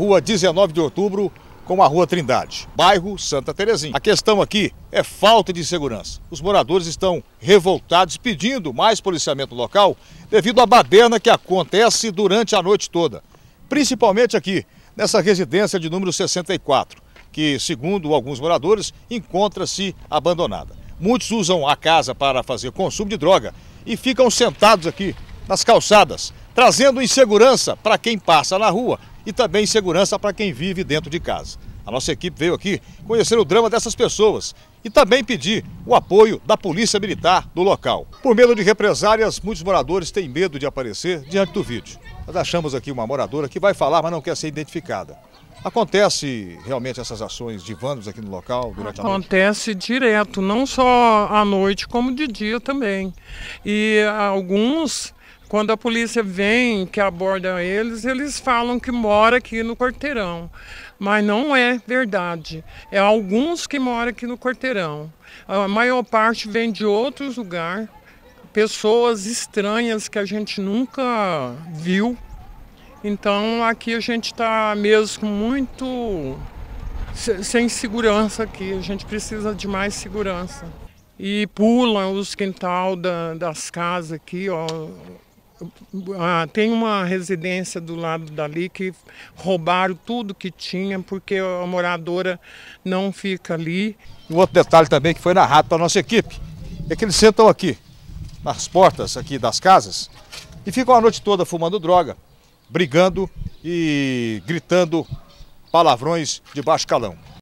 Rua 19 de outubro com a Rua Trindade, bairro Santa Terezinha. A questão aqui é falta de segurança. Os moradores estão revoltados pedindo mais policiamento local devido à baderna que acontece durante a noite toda, principalmente aqui nessa residência de número 64, que, segundo alguns moradores, encontra-se abandonada. Muitos usam a casa para fazer consumo de droga e ficam sentados aqui nas calçadas, trazendo insegurança para quem passa na rua e também segurança para quem vive dentro de casa. A nossa equipe veio aqui conhecer o drama dessas pessoas e também pedir o apoio da Polícia Militar do local. Por medo de represárias, muitos moradores têm medo de aparecer diante do vídeo. Nós achamos aqui uma moradora que vai falar, mas não quer ser identificada. Acontece realmente essas ações de vândalos aqui no local durante Acontece a noite? Acontece direto, não só à noite, como de dia também. E alguns quando a polícia vem, que aborda eles, eles falam que mora aqui no quarteirão. Mas não é verdade. É alguns que moram aqui no quarteirão. A maior parte vem de outros lugares, pessoas estranhas que a gente nunca viu. Então aqui a gente está mesmo muito sem segurança aqui. A gente precisa de mais segurança e pulam os quintal da, das casas aqui, ó, ah, tem uma residência do lado dali que roubaram tudo que tinha porque a moradora não fica ali. Um outro detalhe também que foi narrado para a nossa equipe é que eles sentam aqui, nas portas aqui das casas, e ficam a noite toda fumando droga, brigando e gritando palavrões de baixo calão.